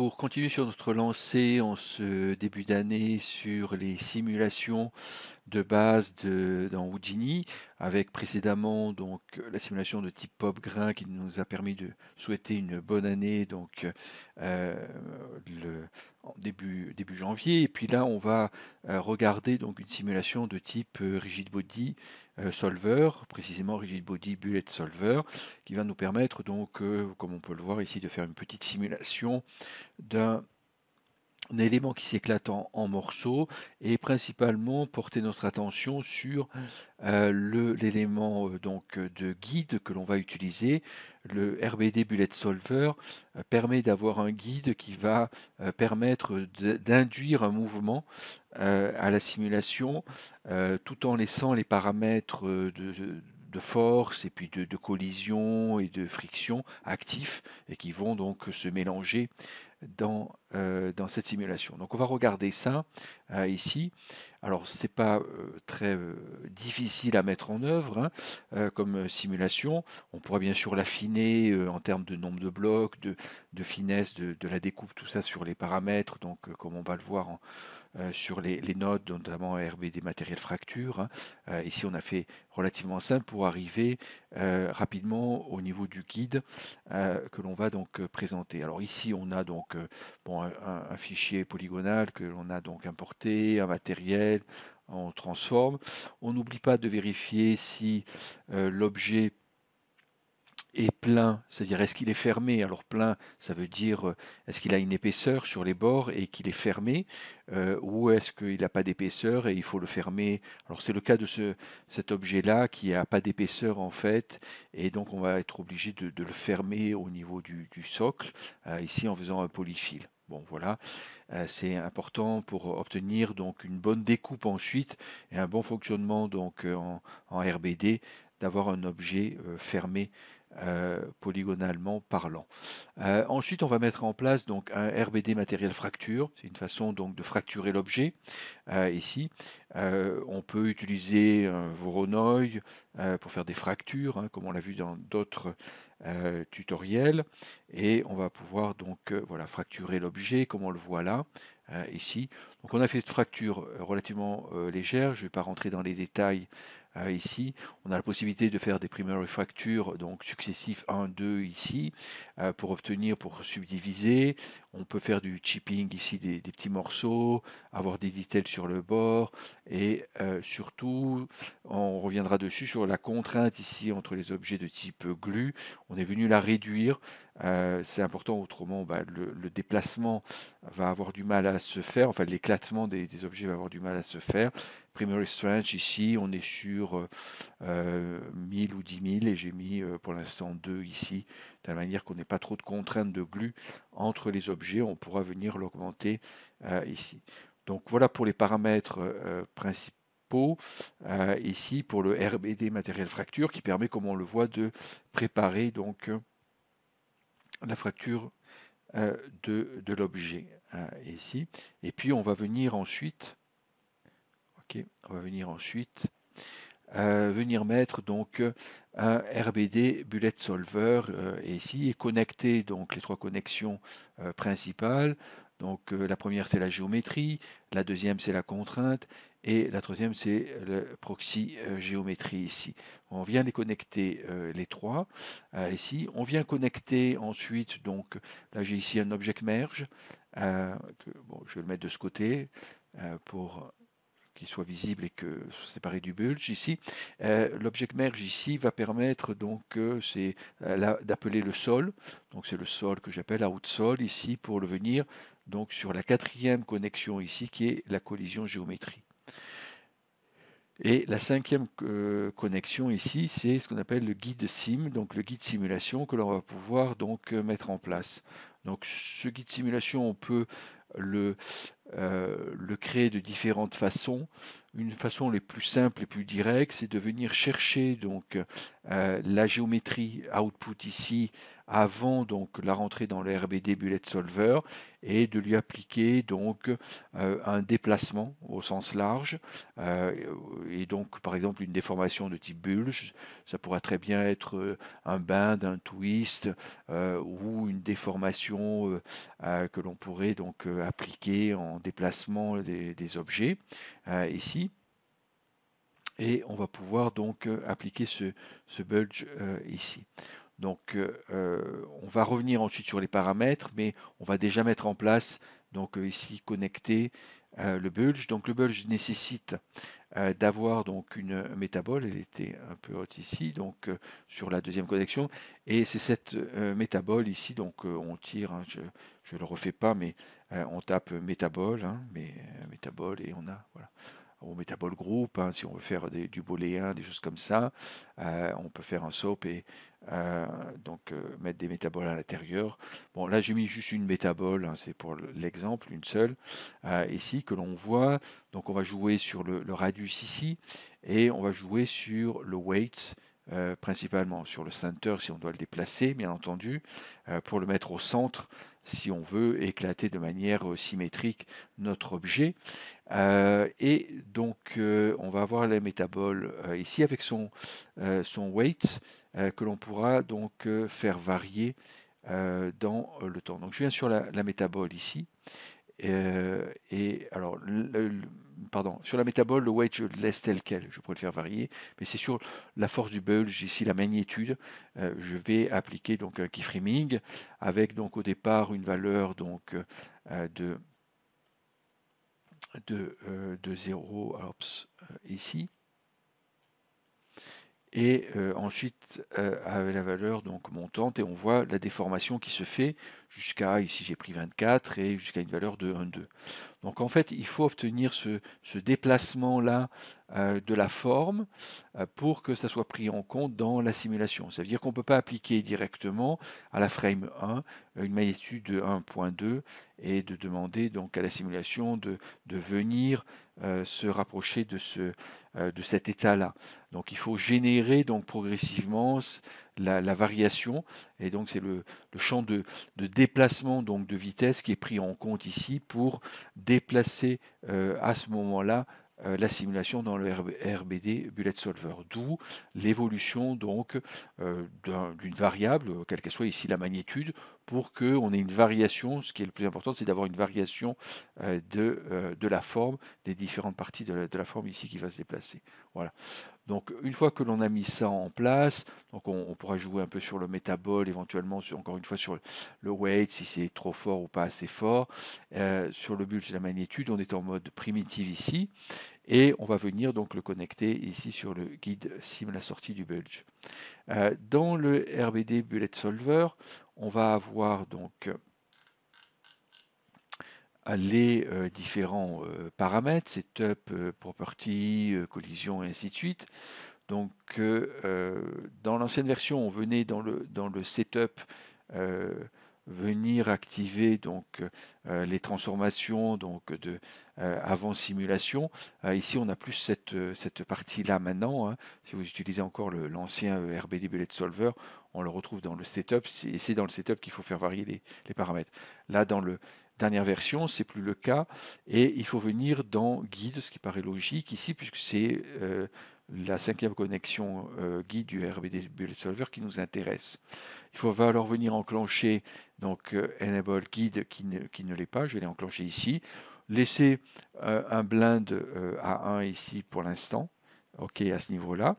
pour continuer sur notre lancée en ce début d'année sur les simulations de base de, dans Houdini, avec précédemment donc la simulation de type Pop Grain qui nous a permis de souhaiter une bonne année donc euh, le, début, début janvier. Et puis là, on va euh, regarder donc une simulation de type euh, rigid body euh, solver, précisément rigid body bullet solver, qui va nous permettre donc, comme on peut le voir ici, de faire une petite simulation d'un un élément qui s'éclate en, morceaux et principalement porter notre attention sur mmh. euh, l'élément euh, donc euh, de guide que l'on va utiliser. Le RBD Bullet Solver euh, permet d'avoir un guide qui va permettre d'induire un mouvement à la simulation tout en laissant les paramètres de, de force et puis de, collision et de friction actifs et qui vont donc se mélanger dans, euh, dans cette simulation. Donc on va regarder ça euh, ici. Alors ce n'est pas euh, très difficile à mettre en œuvre hein, comme simulation. On pourrait bien sûr l'affiner en termes de nombre de blocs, de, finesse, de, de, la découpe, tout ça sur les paramètres, donc comme on va le voir en, euh, sur les, les, notamment RBD Matériel Fracture. Hein. Euh, ici, on a fait relativement simple pour arriver euh, rapidement au niveau du guide que l'on va donc présenter. Alors ici, on a donc un, fichier polygonal que l'on a donc importé, un matériel, on transforme. On n'oublie pas de vérifier si l'objet est plein, c'est-à-dire est-ce qu'il est fermé Alors plein, ça veut dire euh, est-ce qu'il a une épaisseur sur les bords et qu'il est fermé, euh, ou est-ce qu'il n'a pas d'épaisseur et il faut le fermer Alors c'est le cas de ce, cet objet-là qui n'a pas d'épaisseur en fait, et donc on va être obligé de, le fermer au niveau du, socle, euh, ici en faisant un polyfil Bon voilà, c'est important pour obtenir donc une bonne découpe ensuite et un bon fonctionnement donc en RBD d'avoir un objet fermé euh, polygonalement parlant. Euh, ensuite, on va mettre en place donc un RBD matériel fracture. C'est une façon donc de fracturer l'objet. Euh, ici, on peut utiliser un Voronoi pour faire des fractures, hein, comme on l'a vu dans d'autres tutoriels. Et on va pouvoir donc voilà fracturer l'objet, comme on le voit là. ici. Donc on a fait cette fracture relativement légère, je ne vais pas rentrer dans les détails euh, ici. On a la possibilité de faire des primary fractures donc successifs 1, 2 ici euh, pour obtenir, pour subdiviser. On peut faire du chipping ici des, petits morceaux, avoir des details sur le bord et euh, surtout, on reviendra dessus sur la contrainte ici entre les objets de type glue. On est venu la réduire euh, c'est important, autrement, bah, le, déplacement va avoir du mal à se faire, enfin l'éclatement des, objets va avoir du mal à se faire. Primary Strange, ici, on est sur 1000 euh, euh, ou 10 000, et j'ai mis pour l'instant 2 ici, de la manière qu'on n'ait pas trop de contraintes de glu entre les objets, on pourra venir l'augmenter ici. Donc voilà pour les paramètres principaux ici pour le RBD matériel fracture qui permet, comme on le voit, de préparer donc la fracture euh, de, l'objet hein, ici. Et puis on va venir ensuite, ok, on va venir ensuite euh, venir mettre donc un RBD bullet solver euh, ici et connecter donc les trois connexions principales. Donc la première c'est la géométrie, la deuxième c'est la contrainte et la troisième, c'est le proxy euh, géométrie ici. On vient les connecter euh, les trois euh, ici. On vient connecter ensuite, donc là j'ai ici un object merge. je vais le mettre de ce côté pour qu'il soit visible et que soit séparé du bulge ici. Euh, merge ici va permettre donc d'appeler le sol. Donc c'est le sol que j'appelle route sol ici pour le venir donc sur la quatrième connexion ici qui est la collision géométrie. Et la cinquième euh, connexion ici, c'est ce qu'on appelle le guide SIM, donc le guide simulation que l'on va pouvoir donc euh, mettre en place. Donc ce guide simulation, on peut euh, le, créer de différentes façons. Une façon les plus simples et plus directe c'est de venir chercher donc euh, la géométrie output ici avant donc la rentrée dans le RBD Bullet Solver et de lui appliquer donc euh, un déplacement au sens large et donc par exemple une déformation de type bulge ça pourra très bien être un bend, un twist ou une déformation euh, euh, que l'on pourrait donc euh, appliquer en déplacement des, objets ici et on va pouvoir donc appliquer ce, bulge ici. Donc on va revenir ensuite sur les paramètres, mais on va déjà mettre en place donc ici connecter euh, le bulge. Donc le bulge nécessite euh, d'avoir donc une métabole, elle était un peu haute ici, donc euh, sur la deuxième connexion, et c'est cette métabole ici, donc on tire, hein, je ne le refais pas, mais on tape métabole, hein, mais métabole, et on a, voilà, au métabol group, hein, si on veut faire du boléen, des choses comme ça, euh, on peut faire un soap et euh, donc euh, mettre des métaboles à l'intérieur. Bon, là j'ai mis juste une métabole, hein, c'est pour l'exemple, une seule. ici que l'on voit, donc on va jouer sur le, le, radius ici et on va jouer sur le weight. principalement sur le center si on doit le déplacer bien entendu pour le mettre au centre si on veut éclater de manière symétrique notre objet. Euh, et donc, euh, on va avoir la métabole euh, ici avec son, son weight que l'on pourra donc faire varier dans le temps. Donc, je viens sur la, métabole ici. et alors, pardon, sur la métabole, le weight, je le laisse tel quel. Je pourrais le faire varier, mais c'est sur la force du bulge, ici la magnitude. je vais appliquer donc un keyframing avec donc au départ une valeur donc de de, 0 euh, euh, ici. Et euh, ensuite, avec la valeur donc montante, et on voit la déformation qui se fait jusqu'à, ici j'ai pris 24, et jusqu'à une valeur de 1,2. Donc en fait, il faut obtenir ce, déplacement-là euh, de la forme euh, pour que ça soit pris en compte dans la simulation. Ça veut dire qu'on ne peut pas appliquer directement à la frame 1 euh, une magnitude de 1.2 et de demander donc à la simulation de, venir se rapprocher de, ce, de cet état-là. Donc il faut générer donc progressivement la, variation. Et donc, c'est le, champ de, déplacement donc de vitesse qui est pris en compte ici pour déplacer euh, à ce moment-là euh, la simulation dans le RBD Bullet Solver. D'où l'évolution donc euh, d'une variable, quelle qu'elle soit ici la magnitude, pour qu'on ait une variation. Ce qui est le plus important, c'est d'avoir une variation euh, de, euh, de, la forme, des différentes parties de la, forme ici qui va se déplacer. Voilà. Donc une fois que l'on a mis ça en place, donc on, pourra jouer un peu sur le métabole, éventuellement encore une fois sur le, weight, si c'est trop fort ou pas assez fort, euh, sur le bulge la magnitude, on est en mode primitive ici, et on va venir donc le connecter ici sur le guide sim la sortie du bulge. dans le RBD Bullet Solver, on va avoir donc euh, les euh, différents euh, paramètres, setup, property, collision et ainsi de suite. Donc dans l'ancienne version, on venait dans le, dans le setup venir activer donc euh, les transformations donc de euh, avant simulation. Euh, ici, on a plus cette, cette partie-là maintenant. Hein. Si vous utilisez encore l'ancien RBD Bullet Solver, on le retrouve dans le setup. Et c'est dans le setup qu'il faut faire varier les, paramètres. Là, dans le dernière version, c'est plus le cas. Et il faut venir dans guide, ce qui paraît logique ici, puisque c'est la cinquième connexion guide du RBD Bullet Solver qui nous intéresse. Il faut alors venir enclencher donc Enable euh, Guide qui ne, qui ne l'est pas, je l'ai enclenché ici. Laisser euh, un blind euh, à 1 ici pour l'instant, OK à ce niveau-là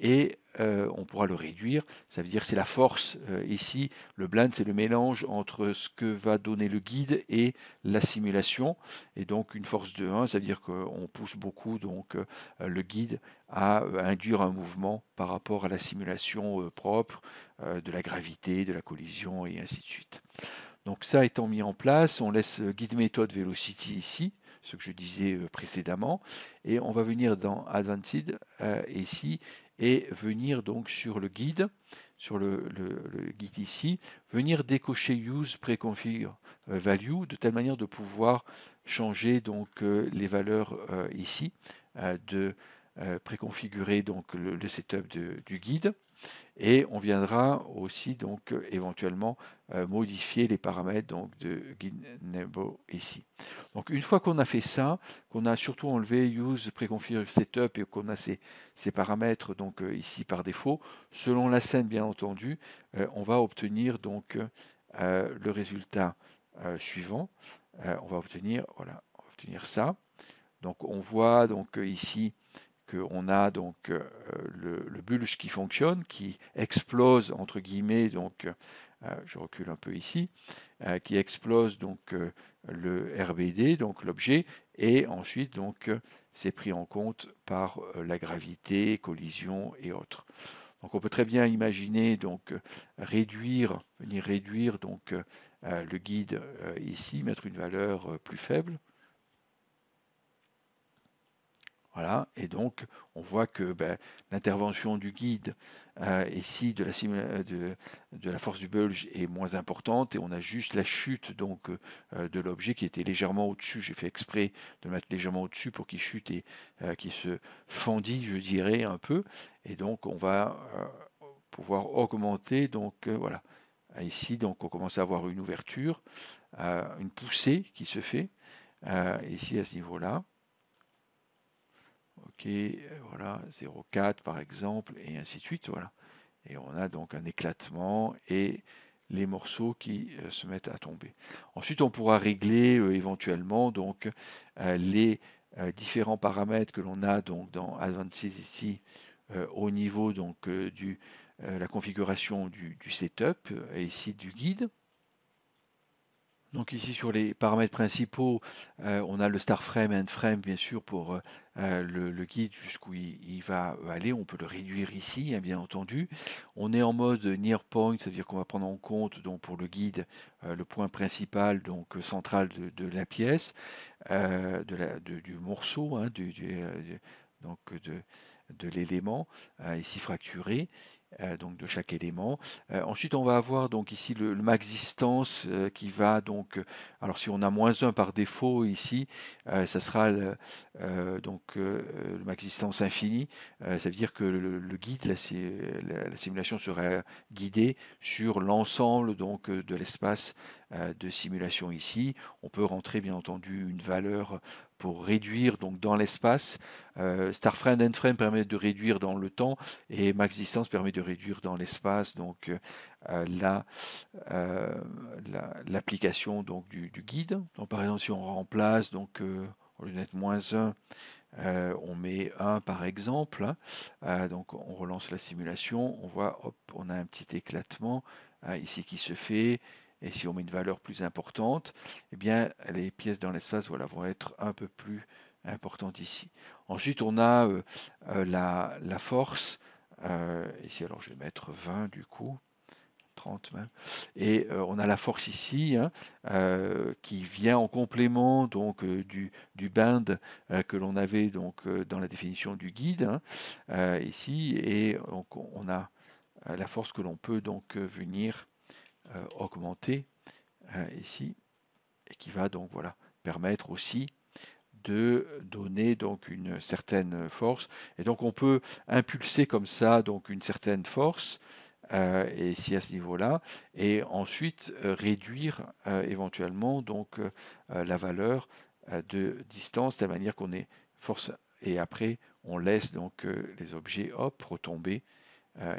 et euh, on pourra le réduire. Ça veut dire c'est la force euh, ici. Le blind, c'est le mélange entre ce que va donner le guide et la simulation. Et donc une force de 1, ça veut dire qu'on pousse beaucoup donc euh, le guide à induire un mouvement par rapport à la simulation propre de la gravité, de la collision et ainsi de suite. Donc ça étant mis en place, on laisse guide méthode velocity ici ce que je disais précédemment, et on va venir dans Advanced, ici, et venir donc sur le guide, sur le, guide ici, venir décocher use Preconfigure euh, value de telle manière de pouvoir changer donc euh, les valeurs euh, ici de préconfigurer donc le, setup du guide et on viendra aussi donc euh, éventuellement euh, modifier les paramètres donc de Ginebo ici. Donc une fois qu'on a fait ça, qu'on a surtout enlevé use préconfigure setup et qu'on a ces, paramètres donc euh, ici par défaut, selon la scène bien entendu, on va obtenir donc le résultat suivant. on va obtenir obtenir ça. Donc on voit donc ici on a donc euh, le, bulge qui fonctionne, qui explose entre guillemets, donc euh, je recule un peu ici, euh, qui explose donc le RBD, donc l'objet, et ensuite donc c'est pris en compte par la gravité, collision et autres. Donc on peut très bien imaginer donc réduire, venir réduire donc le guide ici, mettre une valeur plus faible. Voilà, et donc on voit que ben, l'intervention du guide euh, ici de la, force du bulge est moins importante et on a juste la chute donc euh, de l'objet qui était légèrement au-dessus. J'ai fait exprès de le mettre légèrement au-dessus pour qu'il chute et euh, qu'il se fendille, je dirais, un peu. Et donc on va pouvoir augmenter. Donc voilà, ici donc on commence à avoir une ouverture, une poussée qui se fait ici à ce niveau-là. Euh, voilà, 0,4 par exemple, et ainsi de suite, voilà. Et on a donc un éclatement et les morceaux qui euh, se mettent à tomber. Ensuite, on pourra régler euh, éventuellement donc les différents paramètres que l'on a donc dans Advanced ici au niveau donc du la configuration du setup et ici du guide. Donc ici sur les paramètres principaux, euh, on a le star frame End frame bien sûr pour euh, euh, le, guide jusqu'où il, va aller. On peut le réduire ici hein, bien entendu. On est en mode near point, c'est-à-dire qu'on va prendre en compte donc pour le guide le point principal donc central de, la pièce, de du morceau, hein, du, donc de, l'élément ici fracturé. Euh, donc de chaque élément. Euh, ensuite, on va avoir donc ici le, max distance euh, qui va donc, alors si on a moins 1 par défaut ici, ça sera le, donc le max distance infini. ça veut dire que le, guide, la, simulation serait guidée sur l'ensemble donc de l'espace de simulation ici. On peut rentrer bien entendu une valeur pour réduire donc dans l'espace. frame, and Endframe permet de réduire dans le temps et Max Distance permet de réduire dans l'espace donc euh, euh, la, l'application donc du, guide. Donc par exemple si on remplace donc euh, au lieu d'être moins 1 on met 1 par exemple, hein, donc on relance la simulation, on voit, hop, on a un petit éclatement hein, ici qui se fait, et si on met une valeur plus importante, eh bien les pièces dans l'espace voilà, vont être un peu plus importantes ici. Ensuite, on a la, la, force ici, euh, alors je vais mettre 20 du coup. 30 même. Et euh, on a la force ici hein, euh, qui vient en complément donc du, du band que l'on avait donc dans la définition du guide hein, ici et donc on a la force que l'on peut donc venir augmenter ici et qui va donc voilà permettre aussi de donner donc une certaine force. Et donc on peut impulser comme ça donc une certaine force. ici euh, et à ce niveau-là, et ensuite euh, réduire euh, éventuellement donc la valeur de distance, de la manière qu'on est force, et après on laisse donc les objets hop retomber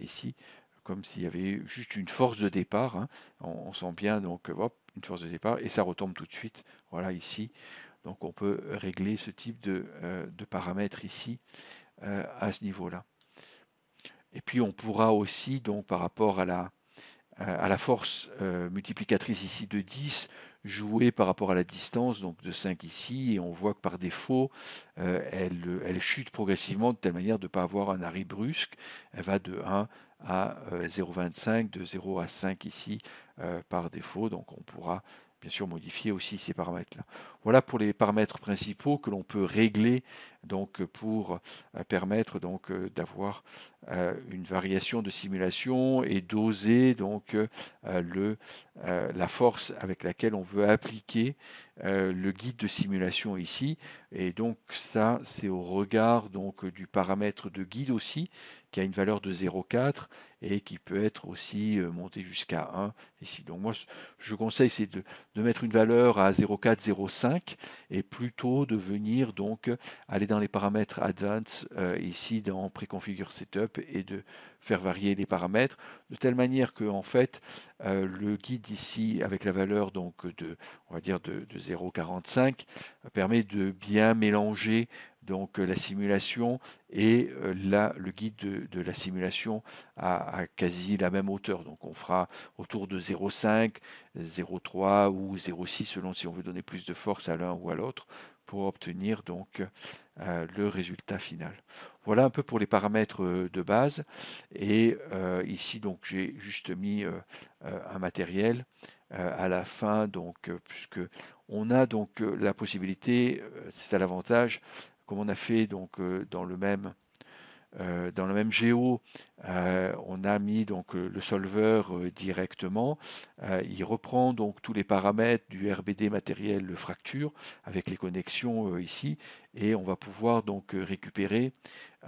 ici, comme s'il y avait juste une force de départ. Hein. On, on, sent bien donc hop, une force de départ et ça retombe tout de suite. Voilà ici donc on peut régler ce type de, euh, paramètres ici euh, à ce niveau-là. Et puis on pourra aussi, donc par rapport à la, euh, force multiplicatrice ici de 10, jouer par rapport à la distance, donc de 5 ici, et on voit que par défaut, elle, elle, chute progressivement de telle manière de ne pas avoir un arrêt brusque. Elle va de 1 à 0,25, de 0 à 5 ici par défaut, donc on pourra bien sûr modifier aussi ces paramètres-là. Voilà pour les paramètres principaux que l'on peut régler donc euh, pour euh, permettre donc euh, d'avoir une variation de simulation et d'oser donc le, la force avec laquelle on veut appliquer le guide de simulation ici. Et donc ça, c'est au regard donc du paramètre de guide aussi, qui a une valeur de 0,4 et qui peut être aussi monté jusqu'à 1 ici. Donc moi, je conseille c'est de, de, mettre une valeur à 0,4, 0,5 et plutôt de venir donc aller dans les paramètres Advanced, euh, ici dans Préconfigure Setup, et de faire varier les paramètres, de telle manière que en fait euh, le guide ici avec la valeur donc de on va dire de, 0,45 euh, permet de bien mélanger donc la simulation et le guide de, de la simulation à, quasi la même hauteur. Donc on fera autour de 0,5, 0,3 ou 0,6 selon si on veut donner plus de force à l'un ou à l'autre pour obtenir donc euh, le résultat final. Voilà un peu pour les paramètres euh, de base. Et euh, ici donc j'ai juste mis un matériel à la fin donc puisque on a donc la possibilité, c'est à l'avantage, comme on a fait donc dans le même euh, dans le même géo, euh, on a mis donc euh, le solveur directement. il reprend donc tous les paramètres du RBD matériel fracture avec les connexions ici et on va pouvoir donc euh, récupérer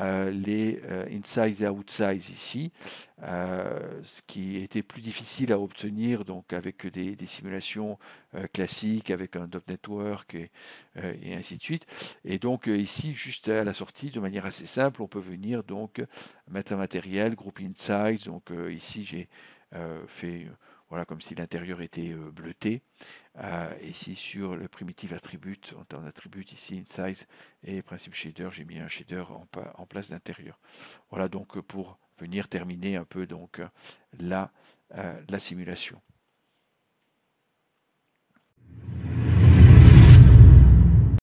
euh, les euh, inside insides et outsides ici, ce qui était plus difficile à obtenir donc avec des, simulations classiques, avec un dot network et, ainsi de suite. Et donc ici, juste à la sortie, de manière assez simple, on peut venir donc mettre un matériel, groupe insides. Donc ici, j'ai fait voilà, comme si l'intérieur était euh, bleuté. ici, euh, sur le primitive attribute, en attribute ici, size, et principe shader, j'ai mis un shader en, place d'intérieur. Voilà donc pour venir terminer un peu donc la, euh, la simulation.